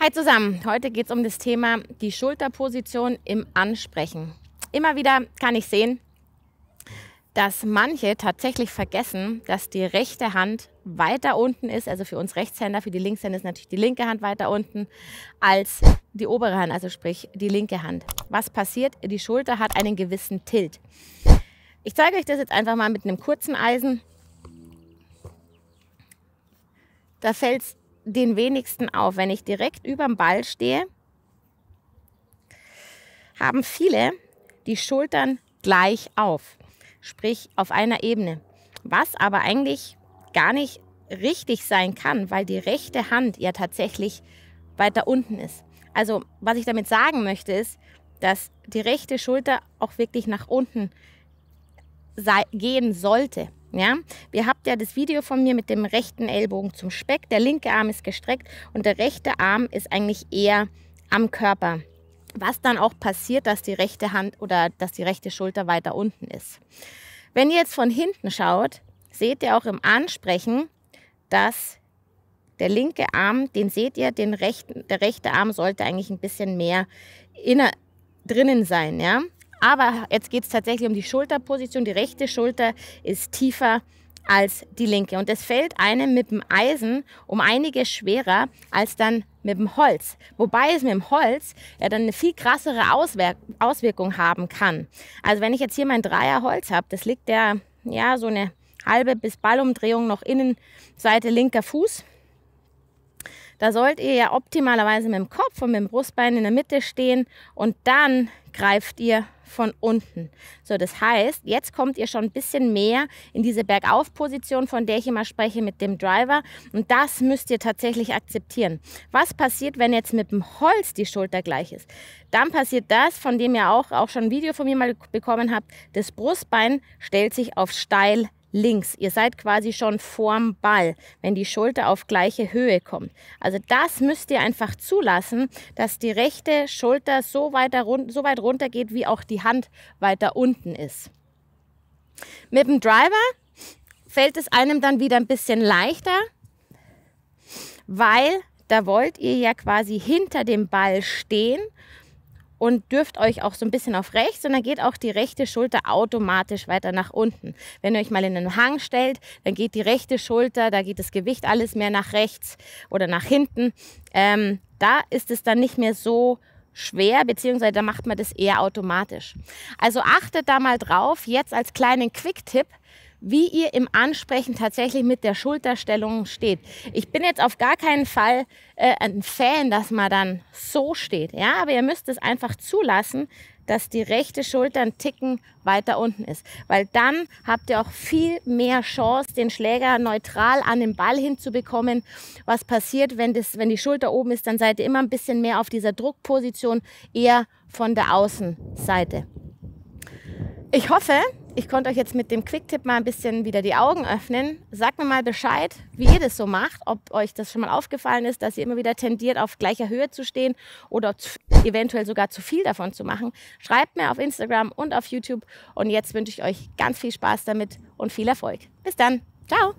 Hi zusammen, heute geht es um das Thema die Schulterposition im Ansprechen. Immer wieder kann ich sehen, dass manche tatsächlich vergessen, dass die rechte Hand weiter unten ist, also für uns Rechtshänder, für die Linkshänder ist natürlich die linke Hand weiter unten als die obere Hand, also sprich die linke Hand. Was passiert? Die Schulter hat einen gewissen Tilt. Ich zeige euch das jetzt einfach mal mit einem kurzen Eisen. Da fällt es den wenigsten auf. Wenn ich direkt über dem Ball stehe, haben viele die Schultern gleich auf, sprich auf einer Ebene. Was aber eigentlich gar nicht richtig sein kann, weil die rechte Hand ja tatsächlich weiter unten ist. Also was ich damit sagen möchte ist, dass die rechte Schulter auch wirklich nach unten gehen sollte. Ja, ihr habt ja das Video von mir mit dem rechten Ellbogen zum Speck. Der linke Arm ist gestreckt und der rechte Arm ist eigentlich eher am Körper. Was dann auch passiert, dass die rechte Hand oder dass die rechte Schulter weiter unten ist. Wenn ihr jetzt von hinten schaut, seht ihr auch im Ansprechen, dass der linke Arm, den seht ihr, den rechten, der rechte Arm sollte eigentlich ein bisschen mehr inner, drinnen sein, ja. Aber jetzt geht es tatsächlich um die Schulterposition. Die rechte Schulter ist tiefer als die linke. Und es fällt einem mit dem Eisen um einiges schwerer als dann mit dem Holz. Wobei es mit dem Holz ja dann eine viel krassere Auswer Auswirkung haben kann. Also wenn ich jetzt hier mein Dreierholz habe, das liegt ja, ja so eine halbe bis Ballumdrehung noch Innenseite linker Fuß. Da sollt ihr ja optimalerweise mit dem Kopf und mit dem Brustbein in der Mitte stehen und dann greift ihr von unten. So, das heißt, jetzt kommt ihr schon ein bisschen mehr in diese Bergaufposition, von der ich immer spreche mit dem Driver. Und das müsst ihr tatsächlich akzeptieren. Was passiert, wenn jetzt mit dem Holz die Schulter gleich ist? Dann passiert das, von dem ihr auch, auch schon ein Video von mir mal bekommen habt. Das Brustbein stellt sich auf steil links. Ihr seid quasi schon vorm Ball, wenn die Schulter auf gleiche Höhe kommt. Also das müsst ihr einfach zulassen, dass die rechte Schulter so, weiter, so weit runter geht, wie auch die Hand weiter unten ist. Mit dem Driver fällt es einem dann wieder ein bisschen leichter, weil da wollt ihr ja quasi hinter dem Ball stehen und dürft euch auch so ein bisschen auf rechts und dann geht auch die rechte Schulter automatisch weiter nach unten. Wenn ihr euch mal in einen Hang stellt, dann geht die rechte Schulter, da geht das Gewicht alles mehr nach rechts oder nach hinten. Ähm, da ist es dann nicht mehr so schwer, beziehungsweise da macht man das eher automatisch. Also achtet da mal drauf, jetzt als kleinen Quick-Tipp, wie ihr im Ansprechen tatsächlich mit der Schulterstellung steht. Ich bin jetzt auf gar keinen Fall äh, ein Fan, dass man dann so steht. Ja, aber ihr müsst es einfach zulassen, dass die rechte Schulter ein Ticken weiter unten ist. Weil dann habt ihr auch viel mehr Chance, den Schläger neutral an den Ball hinzubekommen. Was passiert, wenn, das, wenn die Schulter oben ist, dann seid ihr immer ein bisschen mehr auf dieser Druckposition, eher von der Außenseite. Ich hoffe, ich konnte euch jetzt mit dem Quicktip mal ein bisschen wieder die Augen öffnen. Sagt mir mal Bescheid, wie ihr das so macht, ob euch das schon mal aufgefallen ist, dass ihr immer wieder tendiert, auf gleicher Höhe zu stehen oder zu, eventuell sogar zu viel davon zu machen. Schreibt mir auf Instagram und auf YouTube. Und jetzt wünsche ich euch ganz viel Spaß damit und viel Erfolg. Bis dann. Ciao.